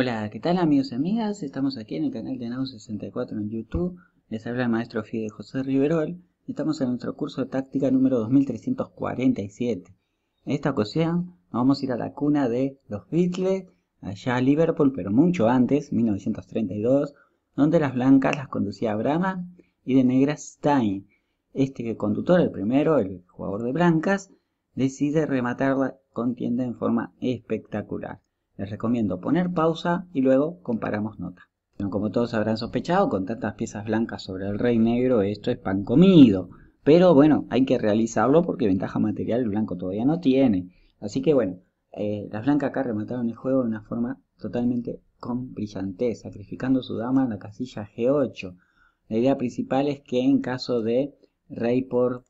Hola, ¿qué tal amigos y amigas? Estamos aquí en el canal de Nau64 en YouTube. Les habla el maestro Fide José Riverol. Estamos en nuestro curso de táctica número 2347. En esta ocasión vamos a ir a la cuna de los Beatles, allá a Liverpool, pero mucho antes, 1932, donde las blancas las conducía Brahma y de negras Stein. Este conductor, el primero, el jugador de blancas, decide rematar la contienda en forma espectacular. Les recomiendo poner pausa y luego comparamos nota. como todos habrán sospechado, con tantas piezas blancas sobre el rey negro esto es pan comido. Pero bueno, hay que realizarlo porque ventaja material el blanco todavía no tiene. Así que bueno, eh, las blancas acá remataron el juego de una forma totalmente con brillantez, sacrificando su dama en la casilla G8. La idea principal es que en caso de rey por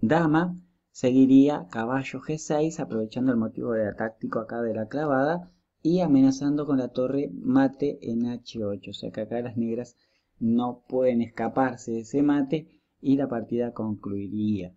dama, seguiría caballo G6, aprovechando el motivo de la táctico acá de la clavada, y amenazando con la torre mate en h8. O sea que acá las negras no pueden escaparse de ese mate y la partida concluiría.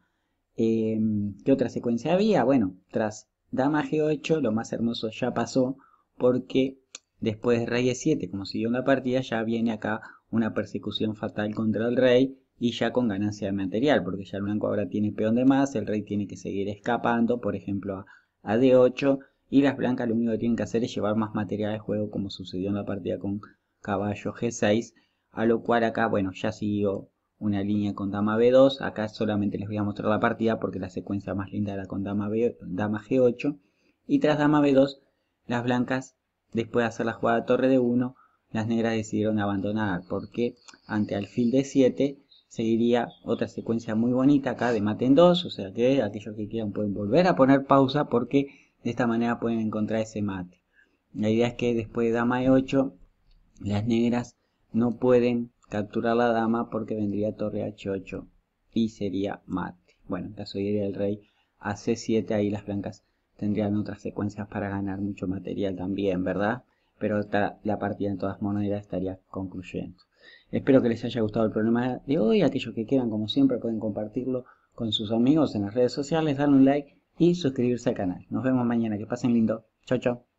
Em, ¿Qué otra secuencia había? Bueno, tras dama g8 lo más hermoso ya pasó porque después de rey e7, como siguió en la partida, ya viene acá una persecución fatal contra el rey y ya con ganancia de material, porque ya el blanco ahora tiene peón de más, el rey tiene que seguir escapando, por ejemplo a d8 y las blancas lo único que tienen que hacer es llevar más material de juego como sucedió en la partida con caballo G6. A lo cual acá, bueno, ya siguió una línea con dama B2. Acá solamente les voy a mostrar la partida porque la secuencia más linda era con dama, dama G8. Y tras dama B2, las blancas, después de hacer la jugada torre de 1, las negras decidieron abandonar porque ante alfil de 7 seguiría otra secuencia muy bonita acá de mate en 2, o sea que aquellos que quieran pueden volver a poner pausa porque de esta manera pueden encontrar ese mate. La idea es que después de dama e8, las negras no pueden capturar la dama porque vendría torre h8 y sería mate. Bueno, en caso de ir el rey a c7, ahí las blancas tendrían otras secuencias para ganar mucho material también, ¿verdad? Pero la partida en todas maneras estaría concluyendo. Espero que les haya gustado el problema de hoy. Aquellos que quieran, como siempre, pueden compartirlo con sus amigos en las redes sociales, dan un like y suscribirse al canal. Nos vemos mañana, que pasen lindo. Chau chao.